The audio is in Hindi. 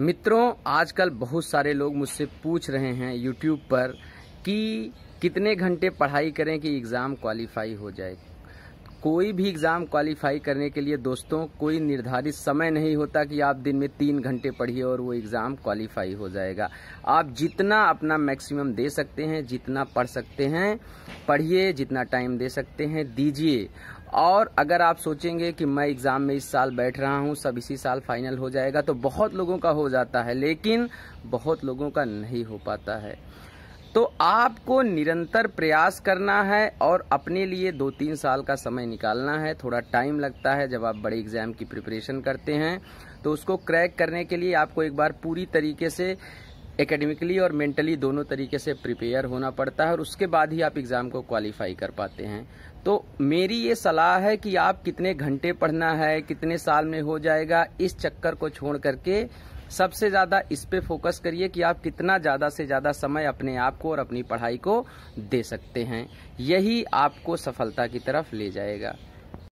मित्रों आजकल बहुत सारे लोग मुझसे पूछ रहे हैं यूट्यूब पर कि कितने घंटे पढ़ाई करें कि एग्ज़ाम क्वालिफाई हो जाए कोई भी एग्ज़ाम क्वालिफाई करने के लिए दोस्तों कोई निर्धारित समय नहीं होता कि आप दिन में तीन घंटे पढ़िए और वो एग्ज़ाम क्वालिफाई हो जाएगा आप जितना अपना मैक्सिमम दे सकते हैं जितना पढ़ सकते हैं पढ़िए जितना टाइम दे सकते हैं दीजिए और अगर आप सोचेंगे कि मैं एग्ज़ाम में इस साल बैठ रहा हूँ सब इसी साल फाइनल हो जाएगा तो बहुत लोगों का हो जाता है लेकिन बहुत लोगों का नहीं हो पाता है तो आपको निरंतर प्रयास करना है और अपने लिए दो तीन साल का समय निकालना है थोड़ा टाइम लगता है जब आप बड़े एग्जाम की प्रिपरेशन करते हैं तो उसको क्रैक करने के लिए आपको एक बार पूरी तरीके से एकेडमिकली और मेंटली दोनों तरीके से प्रिपेयर होना पड़ता है और उसके बाद ही आप एग्ज़ाम को क्वालिफाई कर पाते हैं तो मेरी ये सलाह है कि आप कितने घंटे पढ़ना है कितने साल में हो जाएगा इस चक्कर को छोड़ करके सबसे ज़्यादा इस पे फोकस करिए कि आप कितना ज़्यादा से ज़्यादा समय अपने आप को और अपनी पढ़ाई को दे सकते हैं यही आपको सफलता की तरफ ले जाएगा